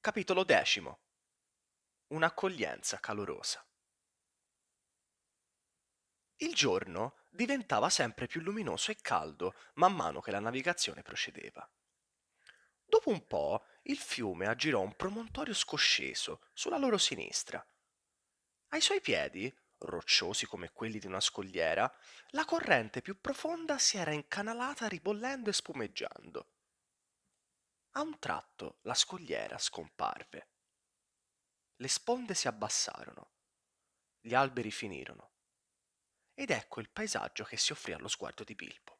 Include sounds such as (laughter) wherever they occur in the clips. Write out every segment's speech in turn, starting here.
Capitolo X. Un'accoglienza calorosa. Il giorno diventava sempre più luminoso e caldo man mano che la navigazione procedeva. Dopo un po' il fiume aggirò un promontorio scosceso sulla loro sinistra. Ai suoi piedi, rocciosi come quelli di una scogliera, la corrente più profonda si era incanalata ribollendo e spumeggiando a un tratto la scogliera scomparve. Le sponde si abbassarono, gli alberi finirono, ed ecco il paesaggio che si offrì allo sguardo di Bilbo.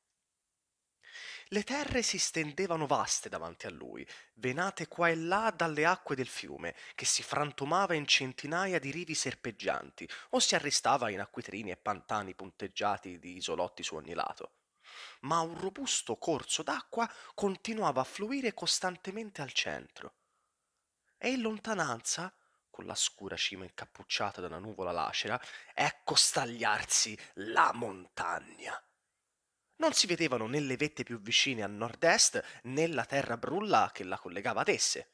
Le terre si stendevano vaste davanti a lui, venate qua e là dalle acque del fiume, che si frantumava in centinaia di rivi serpeggianti, o si arrestava in acquitrini e pantani punteggiati di isolotti su ogni lato ma un robusto corso d'acqua continuava a fluire costantemente al centro. E in lontananza, con la scura cima incappucciata da una nuvola lacera, ecco stagliarsi la montagna. Non si vedevano né le vette più vicine a nord-est né la terra brulla che la collegava ad esse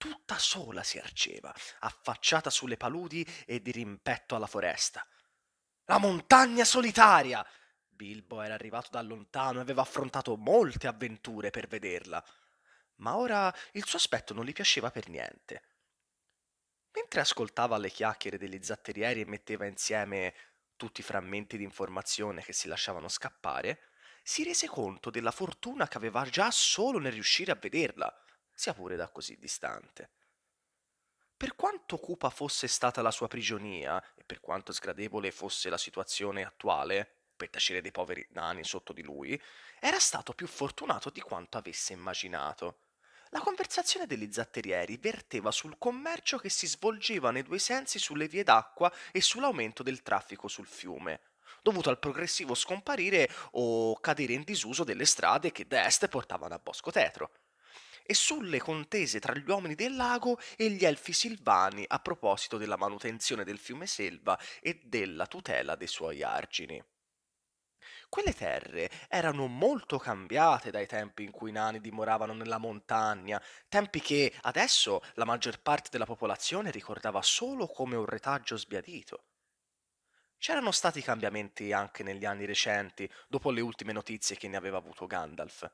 tutta sola si ergeva, affacciata sulle paludi e dirimpetto alla foresta. La montagna solitaria! Bilbo era arrivato da lontano e aveva affrontato molte avventure per vederla, ma ora il suo aspetto non gli piaceva per niente. Mentre ascoltava le chiacchiere degli zatterieri e metteva insieme tutti i frammenti di informazione che si lasciavano scappare, si rese conto della fortuna che aveva già solo nel riuscire a vederla, sia pure da così distante. Per quanto cupa fosse stata la sua prigionia e per quanto sgradevole fosse la situazione attuale, per tacere dei poveri nani sotto di lui, era stato più fortunato di quanto avesse immaginato. La conversazione degli zatterieri verteva sul commercio che si svolgeva nei due sensi sulle vie d'acqua e sull'aumento del traffico sul fiume, dovuto al progressivo scomparire o cadere in disuso delle strade che da est portavano a Bosco Tetro e sulle contese tra gli uomini del lago e gli elfi silvani a proposito della manutenzione del fiume Selva e della tutela dei suoi argini. Quelle terre erano molto cambiate dai tempi in cui i nani dimoravano nella montagna, tempi che adesso la maggior parte della popolazione ricordava solo come un retaggio sbiadito. C'erano stati cambiamenti anche negli anni recenti, dopo le ultime notizie che ne aveva avuto Gandalf.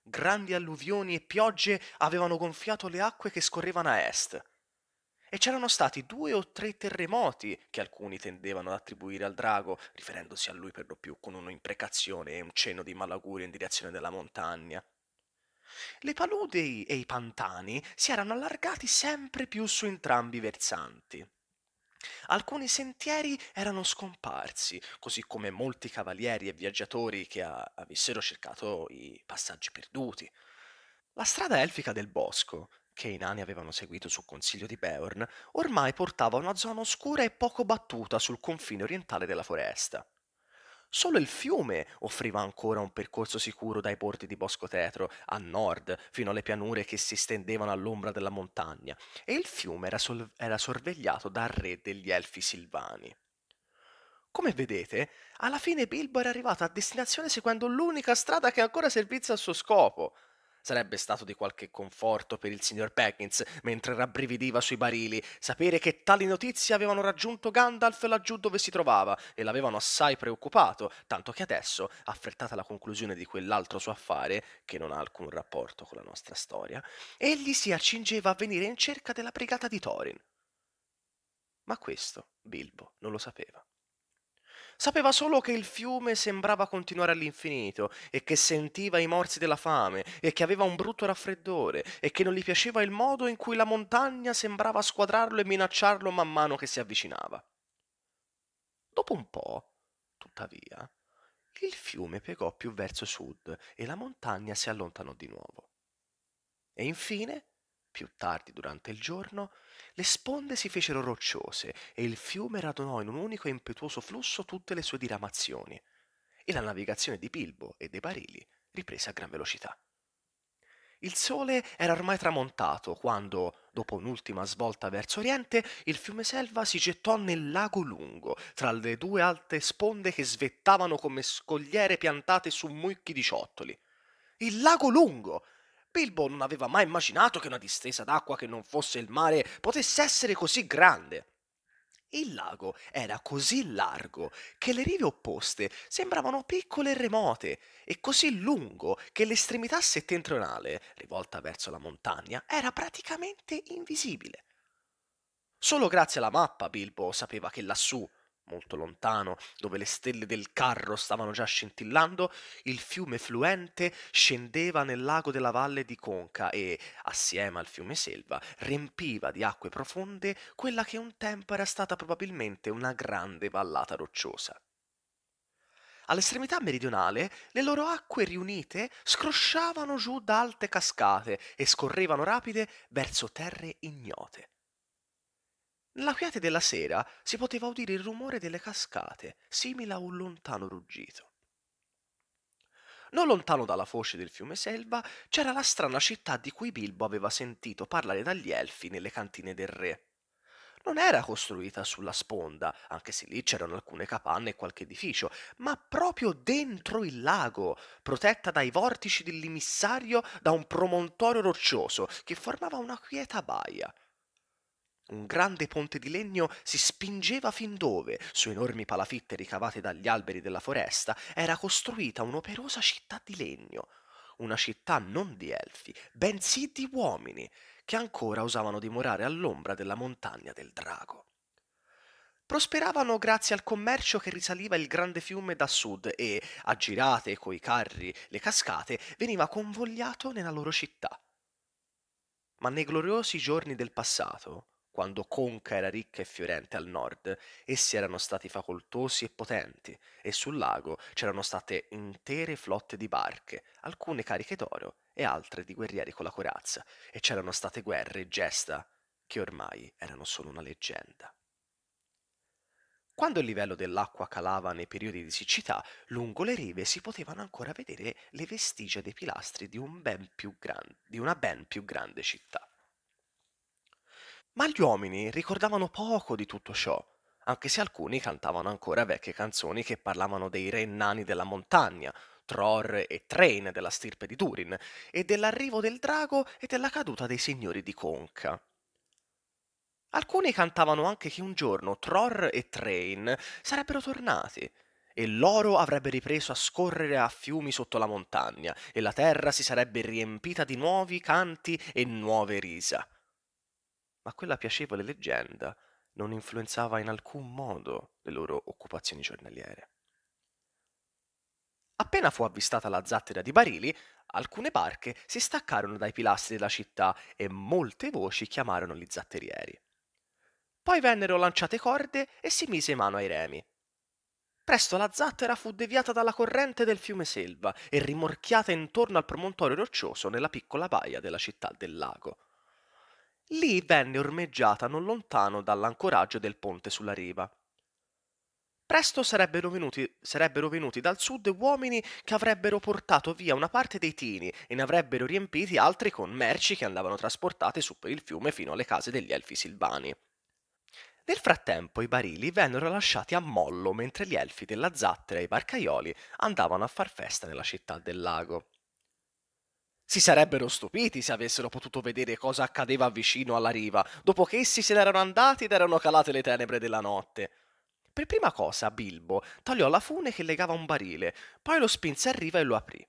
Grandi alluvioni e piogge avevano gonfiato le acque che scorrevano a est e c'erano stati due o tre terremoti che alcuni tendevano ad attribuire al drago, riferendosi a lui per lo più con un'imprecazione e un cenno di malaugurio in direzione della montagna. Le paludi e i pantani si erano allargati sempre più su entrambi i versanti. Alcuni sentieri erano scomparsi, così come molti cavalieri e viaggiatori che a- avessero cercato i passaggi perduti. La strada elfica del bosco che i nani avevano seguito su consiglio di Beorn, ormai portava a una zona oscura e poco battuta sul confine orientale della foresta. Solo il fiume offriva ancora un percorso sicuro dai porti di Bosco Tetro a nord fino alle pianure che si stendevano all'ombra della montagna, e il fiume era, sol- era sorvegliato dal re degli elfi silvani. Come vedete, alla fine Bilbo era arrivato a destinazione seguendo l'unica strada che ancora servizia al suo scopo, sarebbe stato di qualche conforto per il signor Perkins mentre rabbrividiva sui barili sapere che tali notizie avevano raggiunto Gandalf laggiù dove si trovava e l'avevano assai preoccupato, tanto che adesso, affrettata la conclusione di quell'altro suo affare, che non ha alcun rapporto con la nostra storia, egli si accingeva a venire in cerca della brigata di Thorin. Ma questo Bilbo non lo sapeva. Sapeva solo che il fiume sembrava continuare all'infinito, e che sentiva i morsi della fame, e che aveva un brutto raffreddore, e che non gli piaceva il modo in cui la montagna sembrava squadrarlo e minacciarlo man mano che si avvicinava. Dopo un po', tuttavia, il fiume pegò più verso sud e la montagna si allontanò di nuovo. E infine più tardi durante il giorno le sponde si fecero rocciose e il fiume radunò in un unico e impetuoso flusso tutte le sue diramazioni, e la navigazione di Bilbo e dei barili riprese a gran velocità. Il sole era ormai tramontato quando, dopo un'ultima svolta verso oriente, il fiume Selva si gettò nel lago lungo, tra le due alte sponde che svettavano come scogliere piantate su mucchi di ciottoli. Il lago lungo! Bilbo non aveva mai immaginato che una distesa d'acqua che non fosse il mare potesse essere così grande. Il lago era così largo che le rive opposte sembravano piccole e remote, e così lungo che l'estremità settentrionale, rivolta verso la montagna, era praticamente invisibile. Solo grazie alla mappa Bilbo sapeva che lassù, molto lontano, dove le stelle del carro stavano già scintillando, il fiume fluente scendeva nel lago della valle di Conca e, assieme al fiume Selva, riempiva di acque profonde quella che un tempo era stata probabilmente una grande vallata rocciosa. All'estremità meridionale le loro acque riunite scrosciavano giù da alte cascate e scorrevano rapide verso terre ignote. Nella quiete della sera si poteva udire il rumore delle cascate, simile a un lontano ruggito. Non lontano dalla foce del fiume Selva c'era la strana città di cui Bilbo aveva sentito parlare dagli elfi nelle cantine del re. Non era costruita sulla sponda, anche se lì c'erano alcune capanne e qualche edificio, ma proprio dentro il lago, protetta dai vortici dell'immissario da un promontorio roccioso che formava una quieta baia un grande ponte di legno si spingeva fin dove, su enormi palafitte ricavate dagli alberi della foresta, era costruita un'operosa città di legno. Una città non di elfi, bensì di uomini, che ancora usavano dimorare all'ombra della montagna del drago. Prosperavano grazie al commercio che risaliva il grande fiume da sud e, aggirate coi carri le cascate, veniva convogliato nella loro città. Ma nei gloriosi giorni del passato, quando Conca era ricca e fiorente al nord, essi erano stati facoltosi e potenti, e sul lago c'erano state intere flotte di barche, alcune cariche d'oro e altre di guerrieri con la corazza, e c'erano state guerre e gesta, che ormai erano solo una leggenda. Quando il livello dell'acqua calava nei periodi di siccità, lungo le rive si potevano ancora vedere le vestigia dei pilastri di, un ben più gran- di una ben più grande città. Ma gli uomini ricordavano poco di tutto ciò, anche se alcuni cantavano ancora vecchie canzoni che parlavano dei re nani della montagna, Tror e Train della stirpe di Durin, e dell'arrivo del drago e della caduta dei signori di Conca. Alcuni cantavano anche che un giorno Tror e Train sarebbero tornati, e l'oro avrebbe ripreso a scorrere a fiumi sotto la montagna, e la terra si sarebbe riempita di nuovi canti e nuove risa ma quella piacevole leggenda non influenzava in alcun modo le loro occupazioni giornaliere. Appena fu avvistata la zattera di Barili, alcune barche si staccarono dai pilastri della città e molte voci chiamarono gli zatterieri. Poi vennero lanciate corde e si mise mano ai remi. Presto la zattera fu deviata dalla corrente del fiume Selva e rimorchiata intorno al promontorio roccioso nella piccola baia della città del lago. Lì venne ormeggiata non lontano dall'ancoraggio del ponte sulla riva. Presto sarebbero venuti, sarebbero venuti dal sud uomini che avrebbero portato via una parte dei tini e ne avrebbero riempiti altri con merci che andavano trasportate su per il fiume fino alle case degli elfi silvani. Nel frattempo i barili vennero lasciati a mollo mentre gli elfi della zattera e i barcaioli andavano a far festa nella città del lago si sarebbero stupiti se avessero potuto vedere cosa accadeva vicino alla riva, dopo che essi se n'erano andati ed erano calate le tenebre della notte. Per prima cosa Bilbo tagliò la fune che legava un barile, poi lo spinse a riva e lo aprì.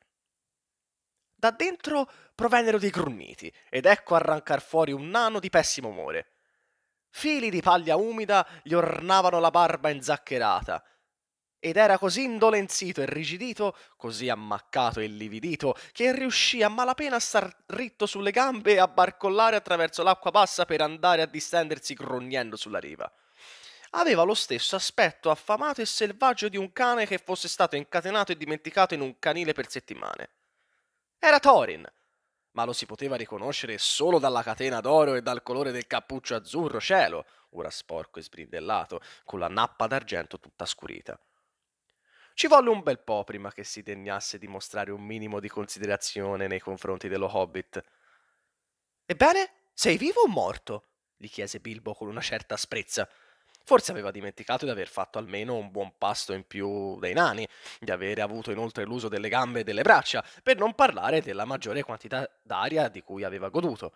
Da dentro provennero dei grugniti, ed ecco arrancar fuori un nano di pessimo umore. Fili di paglia umida gli ornavano la barba inzaccherata, ed era così indolenzito e rigidito, così ammaccato e lividito, che riuscì a malapena a star ritto sulle gambe e a barcollare attraverso l'acqua bassa per andare a distendersi grugnendo sulla riva. Aveva lo stesso aspetto affamato e selvaggio di un cane che fosse stato incatenato e dimenticato in un canile per settimane. Era Thorin, ma lo si poteva riconoscere solo dalla catena d'oro e dal colore del cappuccio azzurro cielo, ora sporco e sbrindellato, con la nappa d'argento tutta scurita. Ci volle un bel po' prima che si degnasse di mostrare un minimo di considerazione nei confronti dello hobbit. Ebbene, sei vivo o morto? gli chiese Bilbo con una certa asprezza. Forse aveva dimenticato di aver fatto almeno un buon pasto in più dei nani, di avere avuto inoltre l'uso delle gambe e delle braccia, per non parlare della maggiore quantità d'aria di cui aveva goduto.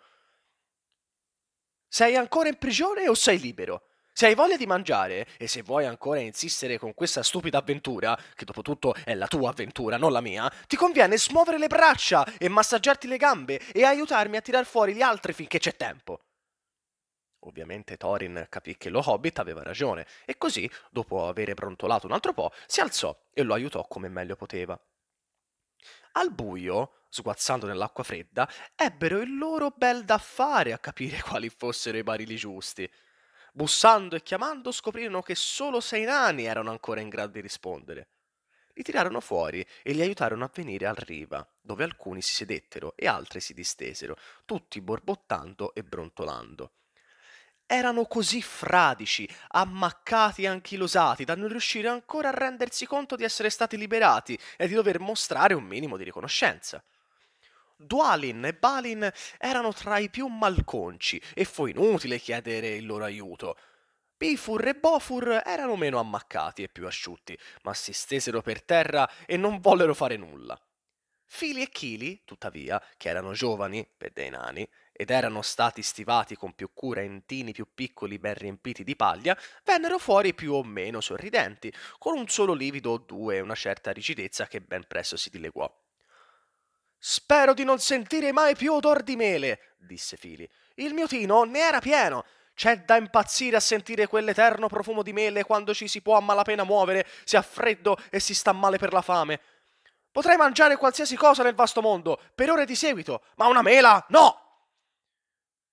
Sei ancora in prigione o sei libero? Se hai voglia di mangiare e se vuoi ancora insistere con questa stupida avventura, che dopo tutto è la tua avventura, non la mia, ti conviene smuovere le braccia e massaggiarti le gambe e aiutarmi a tirar fuori gli altri finché c'è tempo. Ovviamente Thorin capì che lo hobbit aveva ragione e così, dopo avere brontolato un altro po', si alzò e lo aiutò come meglio poteva. Al buio, sguazzando nell'acqua fredda, ebbero il loro bel da fare a capire (laughs) quali fossero i barili giusti. Bussando e chiamando scoprirono che solo sei nani erano ancora in grado di rispondere. Li tirarono fuori e li aiutarono a venire al riva, dove alcuni si sedettero e altri si distesero, tutti borbottando e brontolando. Erano così fradici, ammaccati e anchilosati da non riuscire ancora a rendersi conto di essere stati liberati e di dover mostrare un minimo di riconoscenza. Dualin e Balin erano tra i più malconci e fu inutile chiedere il loro aiuto. Bifur e Bofur erano meno ammaccati e più asciutti, ma si stesero per terra e non vollero fare nulla. Fili e Chili, tuttavia, che erano giovani, per dei nani, ed erano stati stivati con più cura in tini più piccoli ben riempiti di paglia, vennero fuori più o meno sorridenti, con un solo livido o due e una certa rigidezza che ben presto si dileguò. Spero di non sentire mai più odor di mele, disse Fili. Il mio tino ne era pieno. C'è da impazzire a sentire quell'eterno profumo di mele quando ci si può a malapena muovere, si ha freddo e si sta male per la fame. Potrei mangiare qualsiasi cosa nel vasto mondo, per ore di seguito, ma una mela no!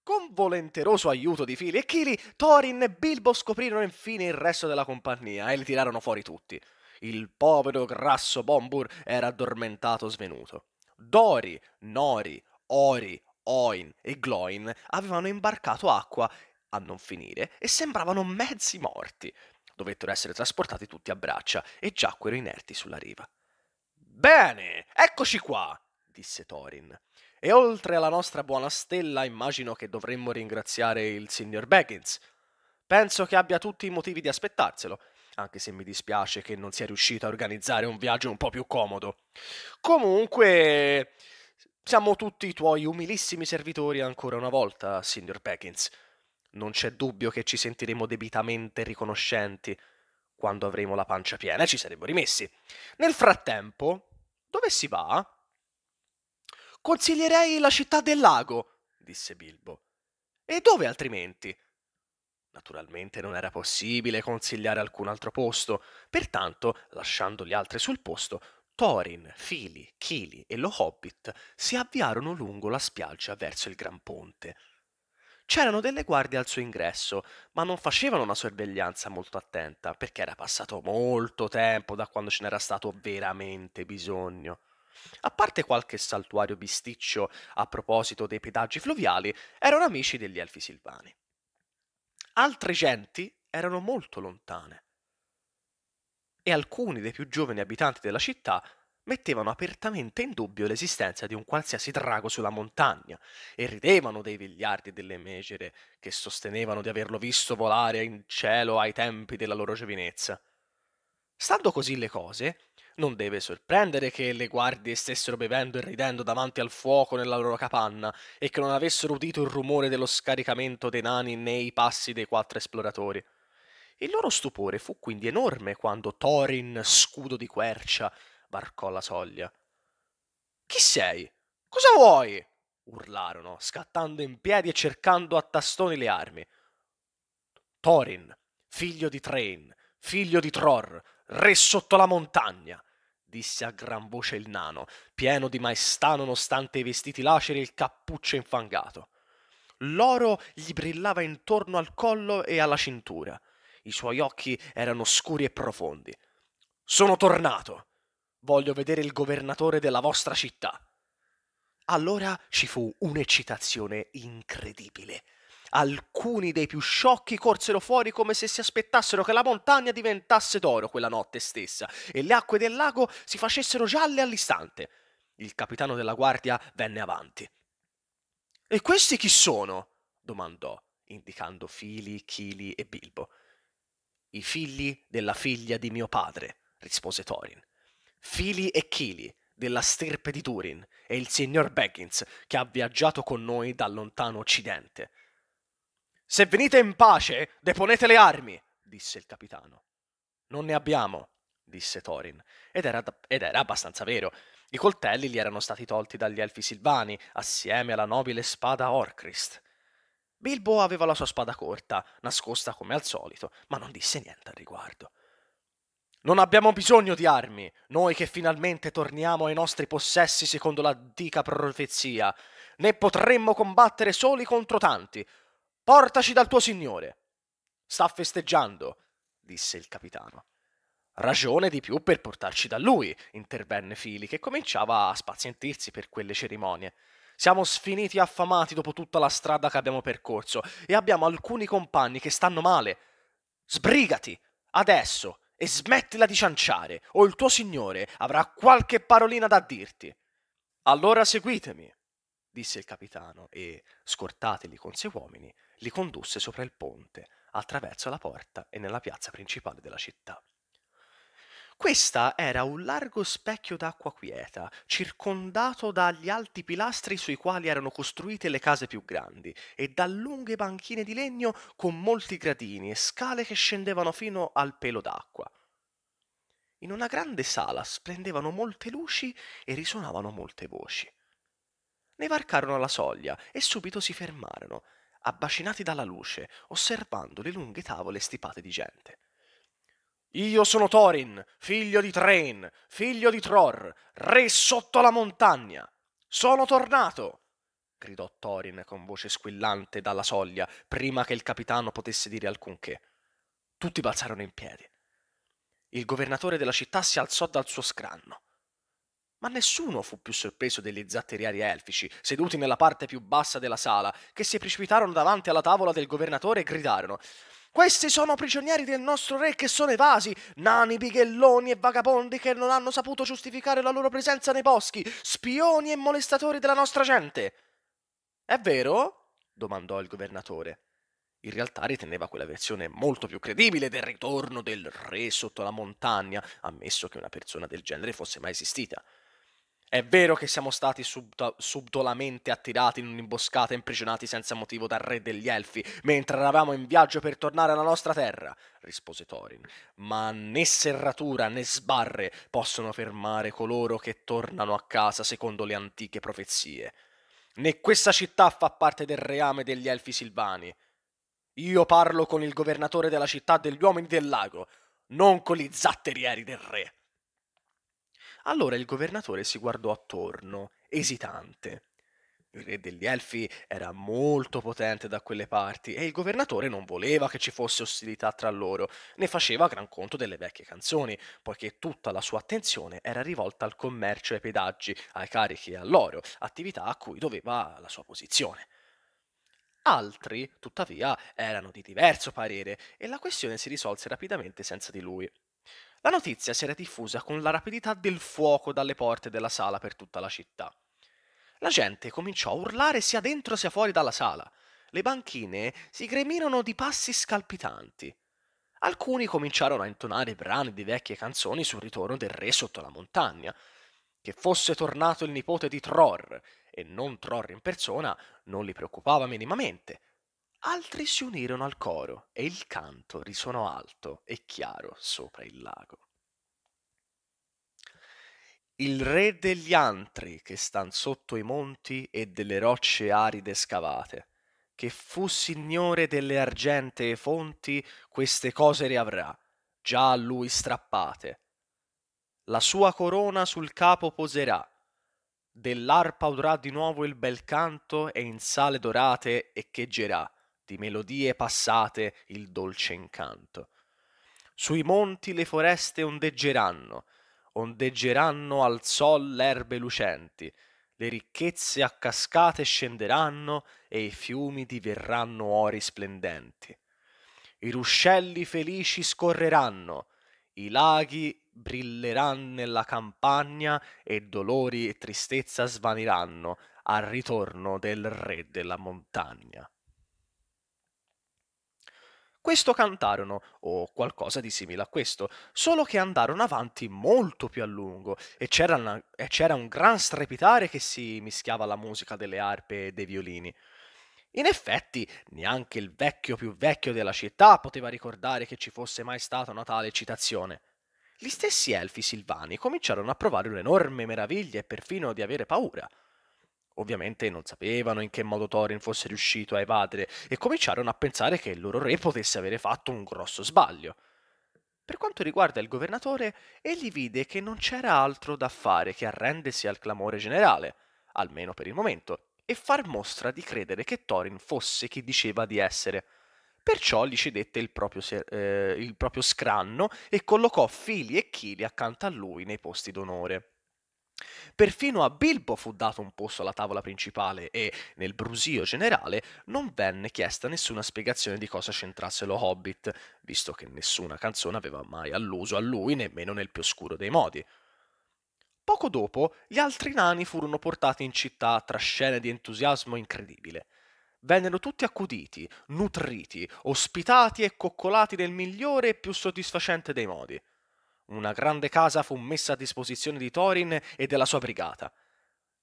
Con volenteroso aiuto di Fili e Kili, Thorin e Bilbo scoprirono infine il resto della compagnia e li tirarono fuori tutti. Il povero grasso Bombur era addormentato svenuto. Dori, Nori, Ori, Oin e Gloin avevano imbarcato acqua a non finire e sembravano mezzi morti. Dovettero essere trasportati tutti a braccia e giacquero inerti sulla riva. Bene, eccoci qua, disse Thorin. E oltre alla nostra buona stella, immagino che dovremmo ringraziare il signor Baggins. Penso che abbia tutti i motivi di aspettarselo anche se mi dispiace che non sia riuscito a organizzare un viaggio un po' più comodo. Comunque, siamo tutti i tuoi umilissimi servitori ancora una volta, signor Peckins. Non c'è dubbio che ci sentiremo debitamente riconoscenti quando avremo la pancia piena e ci saremo rimessi. Nel frattempo, dove si va? Consiglierei la città del lago, disse Bilbo. E dove altrimenti? Naturalmente non era possibile consigliare alcun altro posto, pertanto, lasciando gli altri sul posto, Thorin, Fili, Kili e lo Hobbit si avviarono lungo la spiaggia verso il Gran Ponte. C'erano delle guardie al suo ingresso, ma non facevano una sorveglianza molto attenta, perché era passato molto tempo da quando ce n'era stato veramente bisogno. A parte qualche saltuario bisticcio a proposito dei pedaggi fluviali, erano amici degli elfi silvani altre genti erano molto lontane. E alcuni dei più giovani abitanti della città mettevano apertamente in dubbio l'esistenza di un qualsiasi drago sulla montagna e ridevano dei vigliardi e delle megere che sostenevano di averlo visto volare in cielo ai tempi della loro giovinezza. Stando così le cose, non deve sorprendere che le guardie stessero bevendo e ridendo davanti al fuoco nella loro capanna e che non avessero udito il rumore dello scaricamento dei nani nei passi dei quattro esploratori. Il loro stupore fu quindi enorme quando Thorin, scudo di quercia, varcò la soglia. Chi sei? Cosa vuoi? urlarono, scattando in piedi e cercando a tastoni le armi. Thorin, figlio di Train, figlio di Tror, Re sotto la montagna! disse a gran voce il nano, pieno di maestà nonostante i vestiti laceri e il cappuccio infangato. L'oro gli brillava intorno al collo e alla cintura. I suoi occhi erano scuri e profondi. Sono tornato. Voglio vedere il governatore della vostra città. Allora ci fu un'eccitazione incredibile. Alcuni dei più sciocchi corsero fuori come se si aspettassero che la montagna diventasse d'oro quella notte stessa e le acque del lago si facessero gialle all'istante. Il capitano della guardia venne avanti. E questi chi sono? domandò, indicando Fili, Chili e Bilbo. I figli della figlia di mio padre, rispose Thorin. Fili e Chili, della stirpe di Turin, e il signor Baggins, che ha viaggiato con noi dal lontano occidente. Se venite in pace, deponete le armi, disse il capitano. Non ne abbiamo, disse Thorin, ed era, ed era abbastanza vero. I coltelli gli erano stati tolti dagli elfi silvani, assieme alla nobile spada Orcrist. Bilbo aveva la sua spada corta, nascosta come al solito, ma non disse niente al riguardo. Non abbiamo bisogno di armi, noi che finalmente torniamo ai nostri possessi secondo l'antica profezia, Ne potremmo combattere soli contro tanti, Portaci dal tuo signore. Sta festeggiando, disse il capitano. Ragione di più per portarci da lui, intervenne Fili, che cominciava a spazientirsi per quelle cerimonie. Siamo sfiniti e affamati dopo tutta la strada che abbiamo percorso e abbiamo alcuni compagni che stanno male. Sbrigati, adesso, e smettila di cianciare, o il tuo signore avrà qualche parolina da dirti. Allora seguitemi, disse il capitano, e, scortateli con sei uomini, li condusse sopra il ponte, attraverso la porta e nella piazza principale della città. Questa era un largo specchio d'acqua quieta, circondato dagli alti pilastri sui quali erano costruite le case più grandi e da lunghe banchine di legno con molti gradini e scale che scendevano fino al pelo d'acqua. In una grande sala splendevano molte luci e risuonavano molte voci. Ne varcarono alla soglia e subito si fermarono, abbacinati dalla luce, osservando le lunghe tavole stipate di gente. Io sono Thorin, figlio di Train, figlio di Tror, re sotto la montagna. Sono tornato! gridò Thorin con voce squillante dalla soglia, prima che il capitano potesse dire alcunché. Tutti balzarono in piedi. Il governatore della città si alzò dal suo scranno. Ma nessuno fu più sorpreso degli zatteriari elfici, seduti nella parte più bassa della sala, che si precipitarono davanti alla tavola del governatore e gridarono questi sono prigionieri del nostro re che sono evasi, nani, bighelloni e vagabondi che non hanno saputo giustificare la loro presenza nei boschi, spioni e molestatori della nostra gente. È vero? domandò il governatore. In realtà riteneva quella versione molto più credibile del ritorno del re sotto la montagna, ammesso che una persona del genere fosse mai esistita. È vero che siamo stati subto- subdolamente attirati in un'imboscata e imprigionati senza motivo dal re degli elfi, mentre eravamo in viaggio per tornare alla nostra terra, rispose Thorin. Ma né serratura né sbarre possono fermare coloro che tornano a casa secondo le antiche profezie. Né questa città fa parte del reame degli elfi silvani. Io parlo con il governatore della città degli uomini del lago, non con gli zatterieri del re. Allora il governatore si guardò attorno, esitante. Il re degli Elfi era molto potente da quelle parti e il governatore non voleva che ci fosse ostilità tra loro, ne faceva gran conto delle vecchie canzoni, poiché tutta la sua attenzione era rivolta al commercio e ai pedaggi, ai carichi e all'oro, attività a cui doveva la sua posizione. Altri, tuttavia, erano di diverso parere e la questione si risolse rapidamente senza di lui. La notizia si era diffusa con la rapidità del fuoco dalle porte della sala per tutta la città. La gente cominciò a urlare sia dentro sia fuori dalla sala. Le banchine si gremirono di passi scalpitanti. Alcuni cominciarono a intonare brani di vecchie canzoni sul ritorno del re sotto la montagna. Che fosse tornato il nipote di Tror, e non Tror in persona, non li preoccupava minimamente. Altri si unirono al coro e il canto risuonò alto e chiaro sopra il lago. Il re degli antri che stan sotto i monti e delle rocce aride scavate, che fu signore delle argentee fonti, queste cose riavrà, già a lui strappate. La sua corona sul capo poserà, dell'arpa udrà di nuovo il bel canto e in sale dorate echeggerà di melodie passate, il dolce incanto. Sui monti le foreste ondeggeranno, ondeggeranno al sol l'erbe lucenti, le ricchezze a cascate scenderanno e i fiumi diverranno ori splendenti. I ruscelli felici scorreranno, i laghi brilleranno nella campagna e dolori e tristezza svaniranno al ritorno del re della montagna. Questo cantarono, o qualcosa di simile a questo, solo che andarono avanti molto più a lungo e c'era, una, e c'era un gran strepitare che si mischiava alla musica delle arpe e dei violini. In effetti, neanche il vecchio più vecchio della città poteva ricordare che ci fosse mai stata una tale eccitazione. Gli stessi elfi silvani cominciarono a provare un'enorme meraviglia e perfino di avere paura. Ovviamente non sapevano in che modo Thorin fosse riuscito a evadere e cominciarono a pensare che il loro re potesse avere fatto un grosso sbaglio. Per quanto riguarda il governatore, egli vide che non c'era altro da fare che arrendersi al clamore generale, almeno per il momento, e far mostra di credere che Thorin fosse chi diceva di essere. Perciò gli cedette il proprio, eh, il proprio scranno e collocò fili e chili accanto a lui nei posti d'onore. Perfino a Bilbo fu dato un posto alla tavola principale e, nel brusio generale, non venne chiesta nessuna spiegazione di cosa c'entrasse lo Hobbit, visto che nessuna canzone aveva mai alluso a lui nemmeno nel più oscuro dei modi. Poco dopo, gli altri nani furono portati in città tra scene di entusiasmo incredibile. Vennero tutti accuditi, nutriti, ospitati e coccolati nel migliore e più soddisfacente dei modi. Una grande casa fu messa a disposizione di Thorin e della sua brigata.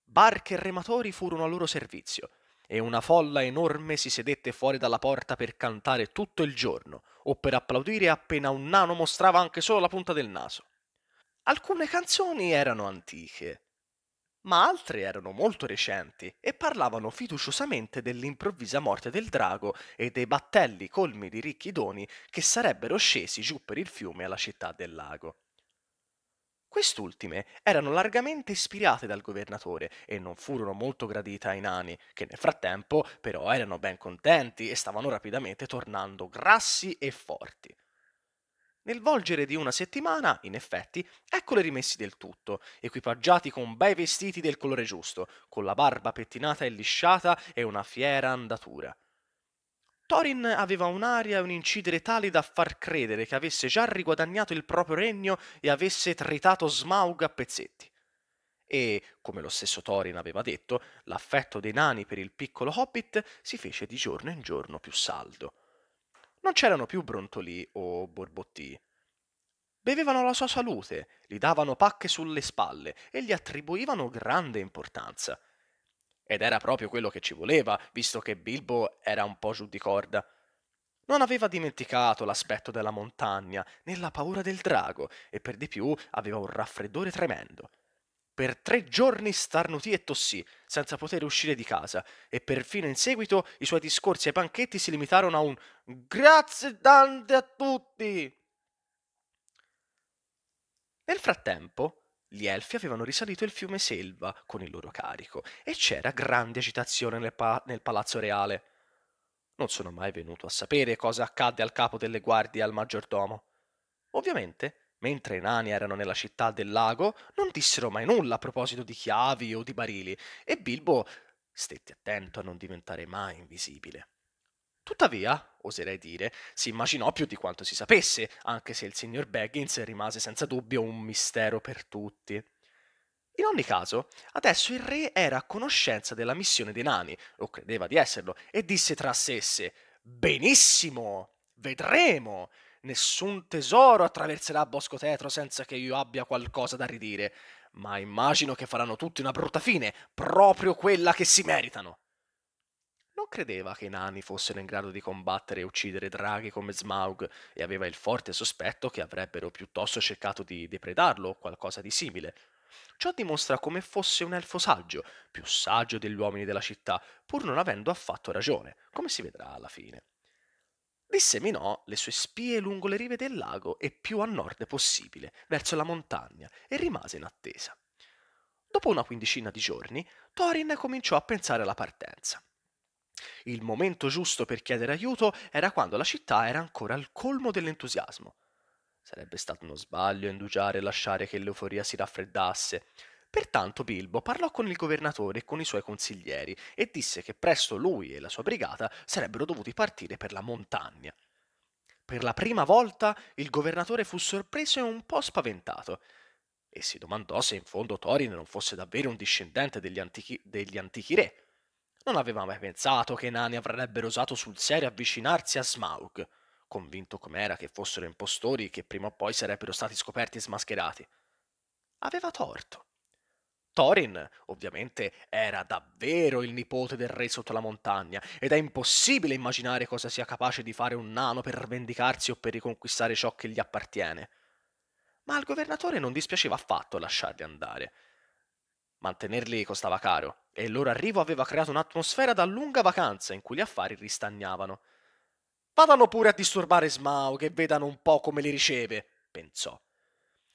Barche e rematori furono a loro servizio, e una folla enorme si sedette fuori dalla porta per cantare tutto il giorno, o per applaudire appena un nano mostrava anche solo la punta del naso. Alcune canzoni erano antiche, ma altre erano molto recenti e parlavano fiduciosamente dell'improvvisa morte del drago e dei battelli colmi di ricchi doni che sarebbero scesi giù per il fiume alla città del lago. Quest'ultime erano largamente ispirate dal governatore e non furono molto gradite ai nani, che nel frattempo però erano ben contenti e stavano rapidamente tornando grassi e forti. Nel volgere di una settimana, in effetti, eccole rimessi del tutto, equipaggiati con bei vestiti del colore giusto, con la barba pettinata e lisciata e una fiera andatura. Thorin aveva un'aria e un incidere tali da far credere che avesse già riguadagnato il proprio regno e avesse tritato Smaug a pezzetti. E, come lo stesso Thorin aveva detto, l'affetto dei nani per il piccolo hobbit si fece di giorno in giorno più saldo. Non c'erano più brontoli o borbotti. Bevevano la sua salute, gli davano pacche sulle spalle e gli attribuivano grande importanza. Ed era proprio quello che ci voleva, visto che Bilbo era un po' giù di corda. Non aveva dimenticato l'aspetto della montagna né la paura del drago, e per di più aveva un raffreddore tremendo. Per tre giorni starnutì e tossì, senza poter uscire di casa, e perfino in seguito i suoi discorsi ai banchetti si limitarono a un Grazie tante a tutti! Nel frattempo, gli elfi avevano risalito il fiume Selva con il loro carico e c'era grande agitazione nel, pa- nel, palazzo reale. Non sono mai venuto a sapere cosa accadde al capo delle guardie e al maggiordomo. Ovviamente mentre i nani erano nella città del lago, non dissero mai nulla a proposito di chiavi o di barili, e Bilbo stette attento a non diventare mai invisibile. Tuttavia, oserei dire, si immaginò più di quanto si sapesse, anche se il signor Baggins rimase senza dubbio un mistero per tutti. In ogni caso, adesso il re era a conoscenza della missione dei nani, o credeva di esserlo, e disse tra sé: Benissimo! Vedremo! nessun tesoro attraverserà Bosco Tetro senza che io abbia qualcosa da ridire, ma immagino che faranno tutti una brutta fine, proprio quella che si meritano. Non credeva che i nani fossero in grado di combattere e uccidere draghi come Smaug e aveva il forte sospetto che avrebbero piuttosto cercato di depredarlo o qualcosa di simile. Ciò dimostra come fosse un elfo saggio, più saggio degli uomini della città, pur non avendo affatto ragione, come si vedrà alla fine disseminò le sue spie lungo le rive del lago e più a nord possibile, verso la montagna, e rimase in attesa. Dopo una quindicina di giorni, Thorin cominciò a pensare alla partenza. Il momento giusto per chiedere aiuto era quando la città era ancora al colmo dell'entusiasmo. Sarebbe stato uno sbaglio indugiare e lasciare che l'euforia si raffreddasse. Pertanto Bilbo parlò con il governatore e con i suoi consiglieri e disse che presto lui e la sua brigata sarebbero dovuti partire per la montagna. Per la prima volta il governatore fu sorpreso e un po' spaventato e si domandò se in fondo Thorin non fosse davvero un discendente degli antichi, degli antichi re. Non aveva mai pensato che i nani avrebbero osato sul serio avvicinarsi a Smaug, convinto com'era che fossero impostori che prima o poi sarebbero stati scoperti e smascherati. Aveva torto. Thorin, ovviamente, era davvero il nipote del re sotto la montagna, ed è impossibile immaginare cosa sia capace di fare un nano per vendicarsi o per riconquistare ciò che gli appartiene. Ma al governatore non dispiaceva affatto lasciarli andare. Mantenerli costava caro, e il loro arrivo aveva creato un'atmosfera da lunga vacanza in cui gli affari ristagnavano. Vadano pure a disturbare Smau, che vedano un po' come li riceve, pensò.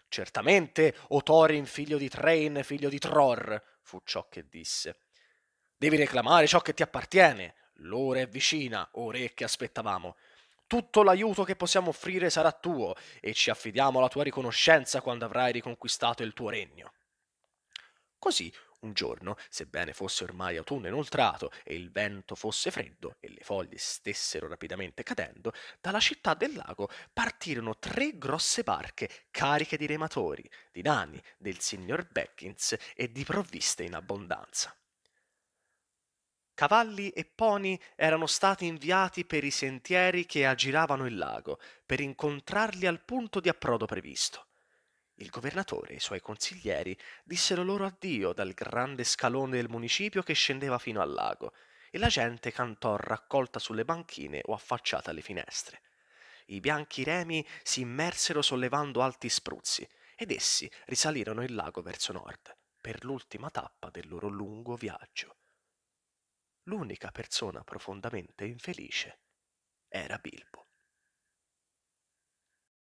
Certamente, o Thorin, figlio di Train, figlio di Tror, fu ciò che disse. Devi reclamare ciò che ti appartiene. L'ora è vicina, o re che aspettavamo. Tutto l'aiuto che possiamo offrire sarà tuo, e ci affidiamo alla tua riconoscenza quando avrai riconquistato il tuo regno. Così un giorno, sebbene fosse ormai autunno inoltrato e il vento fosse freddo e le foglie stessero rapidamente cadendo, dalla città del lago partirono tre grosse barche cariche di rematori, di nani, del signor Beckins e di provviste in abbondanza. Cavalli e poni erano stati inviati per i sentieri che aggiravano il lago, per incontrarli al punto di approdo previsto. Il governatore e i suoi consiglieri dissero loro addio dal grande scalone del municipio che scendeva fino al lago, e la gente cantò raccolta sulle banchine o affacciata alle finestre. I bianchi remi si immersero sollevando alti spruzzi, ed essi risalirono il lago verso nord, per l'ultima tappa del loro lungo viaggio. L'unica persona profondamente infelice era Bilbo.